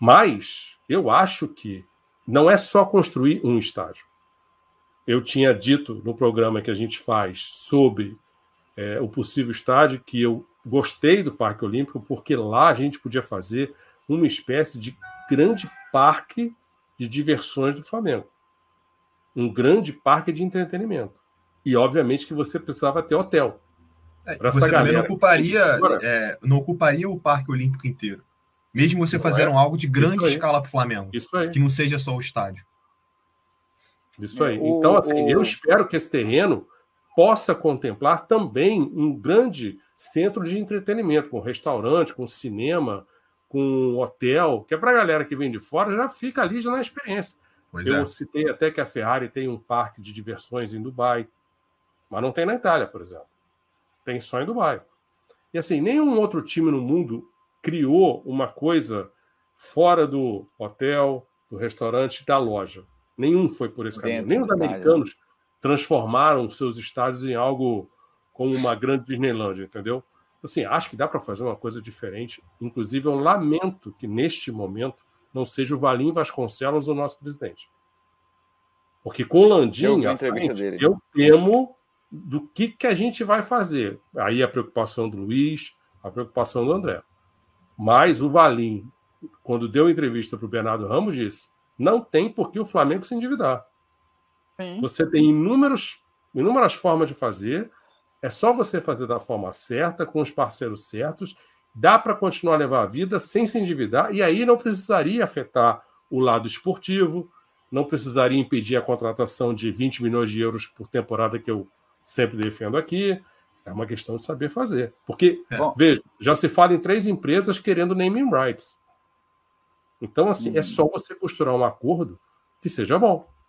Mas eu acho que não é só construir um estádio. Eu tinha dito no programa que a gente faz sobre é, o possível estádio que eu gostei do Parque Olímpico porque lá a gente podia fazer uma espécie de grande parque de diversões do Flamengo. Um grande parque de entretenimento. E, obviamente, que você precisava ter hotel. É, você também não ocuparia, é, não ocuparia o Parque Olímpico inteiro. Mesmo você não fazendo é? algo de grande escala para o Flamengo. Isso aí. Que não seja só o estádio. Isso aí. É, o, então, assim, o... eu espero que esse terreno possa contemplar também um grande centro de entretenimento, com restaurante, com cinema, com hotel, que é para a galera que vem de fora, já fica ali já na experiência. Pois eu é. citei até que a Ferrari tem um parque de diversões em Dubai, mas não tem na Itália, por exemplo. Tem só em Dubai. E assim, nenhum outro time no mundo criou uma coisa fora do hotel, do restaurante, da loja. Nenhum foi por esse caminho. Dentro Nem os americanos transformaram seus estádios em algo como uma grande Disneyland, entendeu? Assim, acho que dá para fazer uma coisa diferente. Inclusive, eu lamento que neste momento não seja o Valim Vasconcelos o nosso presidente. Porque com o Landim, eu, eu temo do que, que a gente vai fazer. Aí a preocupação do Luiz, a preocupação do André. Mas o Valim, quando deu entrevista para o Bernardo Ramos, disse: não tem por que o Flamengo se endividar. Sim. Você tem inúmeros, inúmeras formas de fazer, é só você fazer da forma certa, com os parceiros certos, dá para continuar a levar a vida sem se endividar, e aí não precisaria afetar o lado esportivo, não precisaria impedir a contratação de 20 milhões de euros por temporada, que eu sempre defendo aqui, é uma questão de saber fazer. Porque, é. veja, já se fala em três empresas querendo naming rights. Então, assim, é uhum. só você costurar um acordo que seja bom.